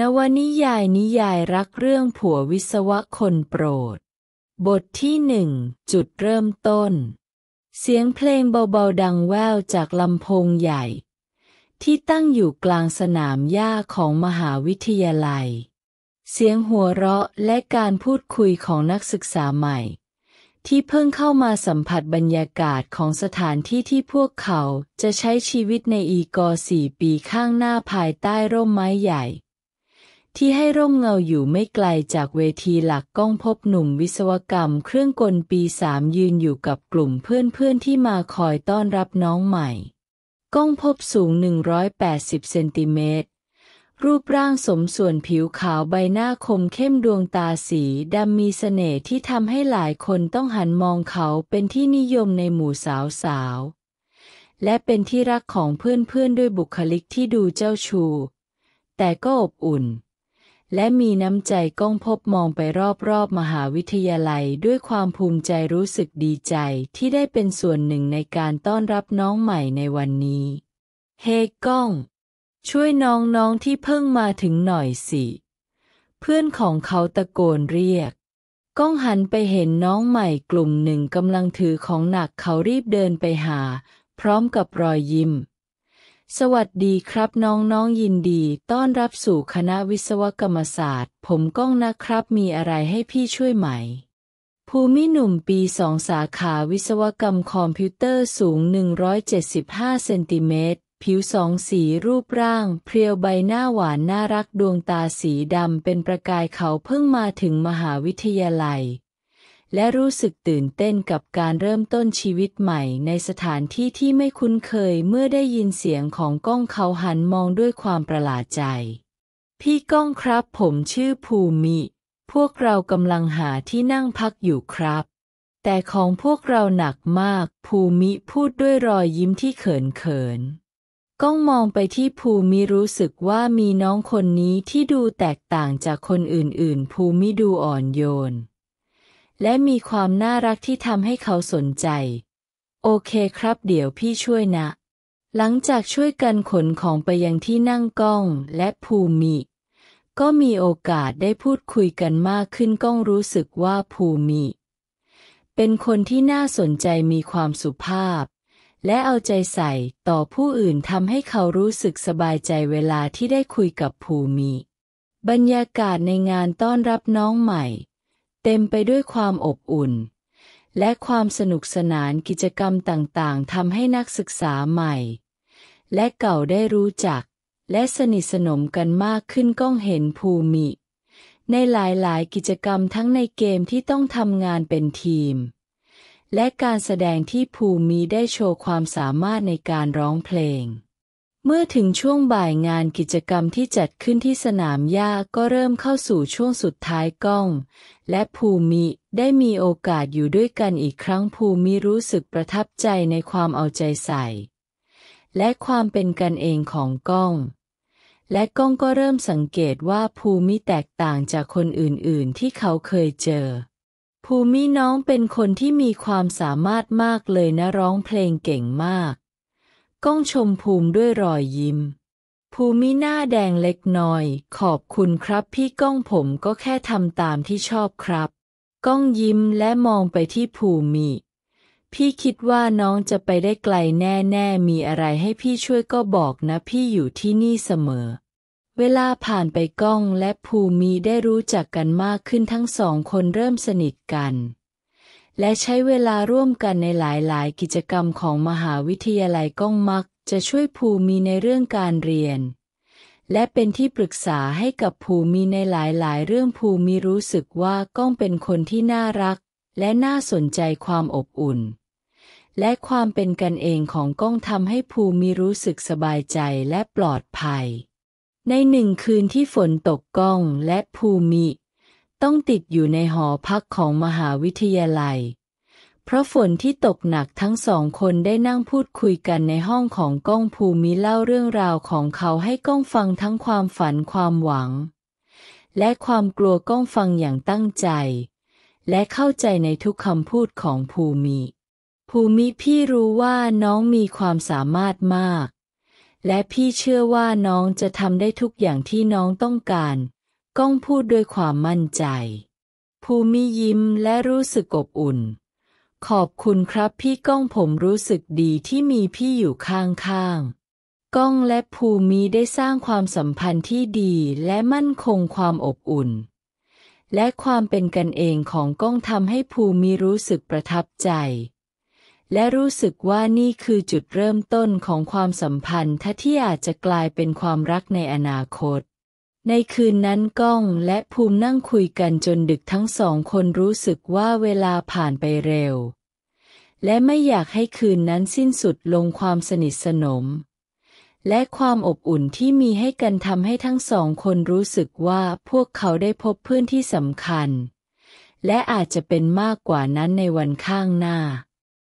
นวนิยายนิยายรักเรื่องผัววิศวะคนโปรด บทที่หนึ่ง จุดเริ่มต้น เสียงเพลงเบาๆดังแววจากลำโพงใหญ่ ที่ตั้งอยู่กลางสนามหญ้าของมหาวิทยาลัย เสียงหัวเราะและการพูดคุยของนักศึกษาใหม่ ที่เพิ่งเข้ามาสัมผัสบรรยากาศของสถานที่ที่พวกเขาจะใช้ชีวิตในอีกอสี่ปีข้างหน้าภายใต้ร่มไม้ใหญ่ที่ให้ร่มเงาอยู่ไม่ไกลจากเวทีหลักก้องพบหนุ่มวิศวกรรมเครื่องกลปีสามยืนอยู่กับกลุ่มเพื่อนๆ ที่มาคอยต้อนรับน้องใหม่ ก้องพบสูง 180 เซนติเมตร รูปร่างสมส่วนผิวขาวใบหน้าคมเข้มดวงตาสี ดำมีเสน่ห์ที่ทำให้หลายคนต้องหันมองเขาเป็นที่นิยมในหมู่สาวๆและเป็นที่รักของเพื่อนๆ ด้วยบุคลิกที่ดูเจ้าชู้แต่ก็อบอุ่นและมีน้ำใจก้องพบมองไปรอบๆมหาวิทยาลัยด้วยความภูมิใจรู้สึกดีใจ ที่ได้เป็นส่วนหนึ่งในการต้อนรับน้องใหม่ในวันนี้ เฮก้อง ช่วยน้องๆที่เพิ่งมาถึงหน่อยสิ เพื่อนของเขาตะโกนเรียก ก้องหันไปเห็นน้องใหม่กลุ่มหนึ่งกำลังถือของหนักเขารีบเดินไปหา พร้อมกับรอยยิ้มสวัสดีครับน้องๆยินดี ต้อนรับสู่คณะวิศวกรรมศาสตร์ ผมก้องนะครับ มีอะไรให้พี่ช่วยไหมภูมิหนุ่มปีสองสาขาวิศวกรรมคอมพิวเตอร์สูง 175 เซนติเมตร ผิวสองสีรูปร่าง เพรียวใบหน้าหวานน่ารักดวงตาสีดำเป็นประกายเขาเพิ่งมาถึงมหาวิทยาลัยและรู้สึกตื่นเต้นกับการเริ่มต้นชีวิตใหม่ในสถานที่ที่ไม่คุ้นเคยเมื่อได้ยินเสียงของก้องเขาหันมองด้วยความประหลาดใจ พี่ก้องครับผมชื่อภูมิ พวกเรากำลังหาที่นั่งพักอยู่ครับ แต่ของพวกเราหนักมากภูมิพูดด้วยรอยยิ้มที่เขินเขิน ก้องมองไปที่ภูมิรู้สึกว่ามีน้องคนนี้ที่ดูแตกต่างจากคนอื่น ๆ ภูมิดูอ่อนโยนและมีความน่ารักที่ทำให้เขาสนใจ โอเคครับ เดี๋ยวพี่ช่วยนะ หลังจากช่วยกันขนของไปยังที่นั่งกล้องและภูมิก็มีโอกาสได้พูดคุยกันมากขึ้นกล้องรู้สึกว่าภูมิเป็นคนที่น่าสนใจมีความสุภาพ และเอาใจใส่ต่อผู้อื่นทำให้เขารู้สึกสบายใจเวลาที่ได้คุยกับภูมิบรรยากาศในงานต้อนรับน้องใหม่เต็มไปด้วยความอบอุ่น และความสนุกสนานกิจกรรมต่างๆทำให้นักศึกษาใหม่ และเก่าได้รู้จัก และสนิทสนมกันมากขึ้นก้องเห็นภูมิ ในหลายๆ กิจกรรมทั้งในเกมที่ต้องทำงานเป็นทีม และการแสดงที่ภูมิได้โชว์ความสามารถในการร้องเพลงเมื่อถึงช่วงบ่ายงานกิจกรรมที่จัดขึ้นที่สนามหญ้าก็เริ่มเข้าสู่ช่วงสุดท้ายกล้อง และภูมิได้มีโอกาสอยู่ด้วยกันอีกครั้งภูมิรู้สึกประทับใจในความเอาใจใส่ และความเป็นกันเองของกล้อง และกล้องก็เริ่มสังเกตว่าภูมิแตกต่างจากคนอื่น ๆ ที่เขาเคยเจอ ภูมิน้องเป็นคนที่มีความสามารถมากเลยนะร้องเพลงเก่งมากก้องชมภูมิด้วยรอยยิ้ม ภูมิหน้าแดงเล็กน้อย ขอบคุณครับพี่ก้องผมก็แค่ทำตามที่ชอบครับ ก้องยิ้มและมองไปที่ภูมิ พี่คิดว่าน้องจะไปได้ไกลแน่ๆ มีอะไรให้พี่ช่วยก็บอกนะพี่อยู่ที่นี่เสมอ เวลาผ่านไปก้องและภูมิได้รู้จักกันมากขึ้นทั้งสองคนเริ่มสนิทกันและใช้เวลาร่วมกันในหลาย ๆ กิจกรรมของมหาวิทยาลัยก้องมักจะช่วยภูมิในเรื่องการเรียน และเป็นที่ปรึกษาให้กับภูมิในหลาย ๆ เรื่องภูมิรู้สึกว่าก้องเป็นคนที่น่ารัก และน่าสนใจความอบอุ่น และความเป็นกันเองของก้องทำให้ภูมิรู้สึกสบายใจและปลอดภัย ในหนึ่งคืนที่ฝนตกก้องและภูมิต้องติดอยู่ในหอพักของมหาวิทยาลัย เพราะฝนที่ตกหนักทั้งสองคนได้นั่งพูดคุยกันในห้องของก้องภูมิเล่าเรื่องราวของเขาให้ก้องฟังทั้งความฝันความหวัง และความกลัวก้องฟังอย่างตั้งใจ และเข้าใจในทุกคำพูดของภูมิ ภูมิพี่รู้ว่าน้องมีความสามารถมาก และพี่เชื่อว่าน้องจะทำได้ทุกอย่างที่น้องต้องการก้องพูดด้วยความมั่นใจ ภูมิยิ้มและรู้สึกอบอุ่น ขอบคุณครับพี่ก้องผมรู้สึกดีที่มีพี่อยู่ข้างๆก้องและภูมิได้สร้างความสัมพันธ์ที่ดีและมั่นคงความอบอุ่น และความเป็นกันเองของก้องทำให้ภูมิรู้สึกประทับใจ และรู้สึกว่านี่คือจุดเริ่มต้นของความสัมพันธ์ที่อาจจะกลายเป็นความรักในอนาคตในคืนนั้นก้องและภูมินั่งคุยกันจนดึกทั้งสองคนรู้สึกว่าเวลาผ่านไปเร็ว และไม่อยากให้คืนนั้นสิ้นสุดลงความสนิทสนม และความอบอุ่นที่มีให้กันทำให้ทั้งสองคนรู้สึกว่าพวกเขาได้พบเพื่อนที่สำคัญ และอาจจะเป็นมากกว่านั้นในวันข้างหน้า